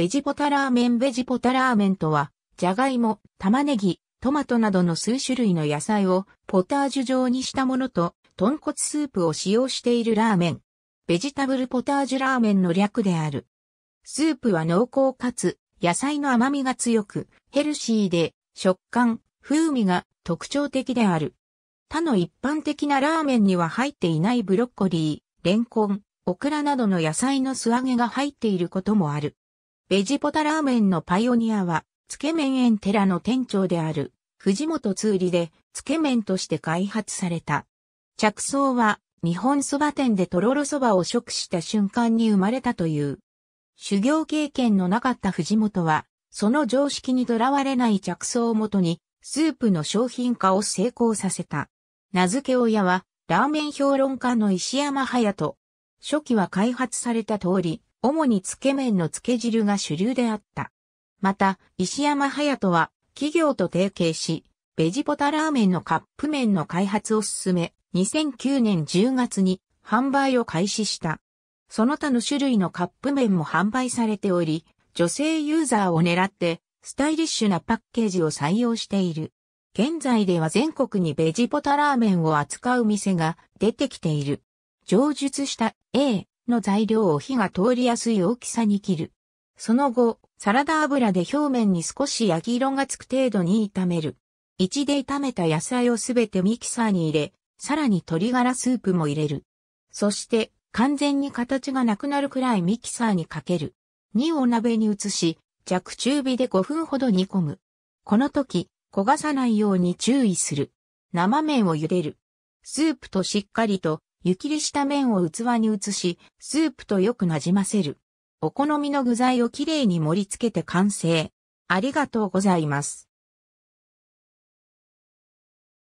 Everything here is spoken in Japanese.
ベジポタラーメンベジポタラーメンとは、じゃがいも、玉ねぎ、トマトなどの数種類の野菜をポタージュ状にしたものと、豚骨スープを使用しているラーメン。ベジタブルポタージュラーメンの略である。スープは濃厚かつ、野菜の甘みが強く、ヘルシーで、食感、風味が特徴的である。他の一般的なラーメンには入っていないブロッコリー、レンコン、オクラなどの野菜の素揚げが入っていることもある。ベジポタラーメンのパイオニアは、つけ麺園ラの店長である、藤本通理で、つけ麺として開発された。着想は、日本蕎麦店でとろろ蕎麦を食した瞬間に生まれたという。修行経験のなかった藤本は、その常識にとらわれない着想をもとに、スープの商品化を成功させた。名付け親は、ラーメン評論家の石山隼人。初期は開発された通り、主につけ麺のつけ汁が主流であった。また、石山隼人は、企業と提携し、ベジポタラーメンのカップ麺の開発を進め、2009年10月に販売を開始した。その他の種類のカップ麺も販売されており、女性ユーザーを狙って、スタイリッシュなパッケージを採用している。現在では全国にベジポタラーメンを扱う店が出てきている。上述した A、の材料を火が通りやすい大きさに切る。その後、サラダ油で表面に少し焼き色がつく程度に炒める。1で炒めた野菜をすべてミキサーに入れ、さらに鶏ガラスープも入れる。そして、完全に形がなくなるくらいミキサーにかける。2を鍋に移し、弱中火で5分ほど煮込む。この時、焦がさないように注意する。生麺を茹でる。スープとしっかりと湯切りした麺を器に移し、スープとよくなじませる。お好みの具材をきれいに盛り付けて完成。ありがとうございます。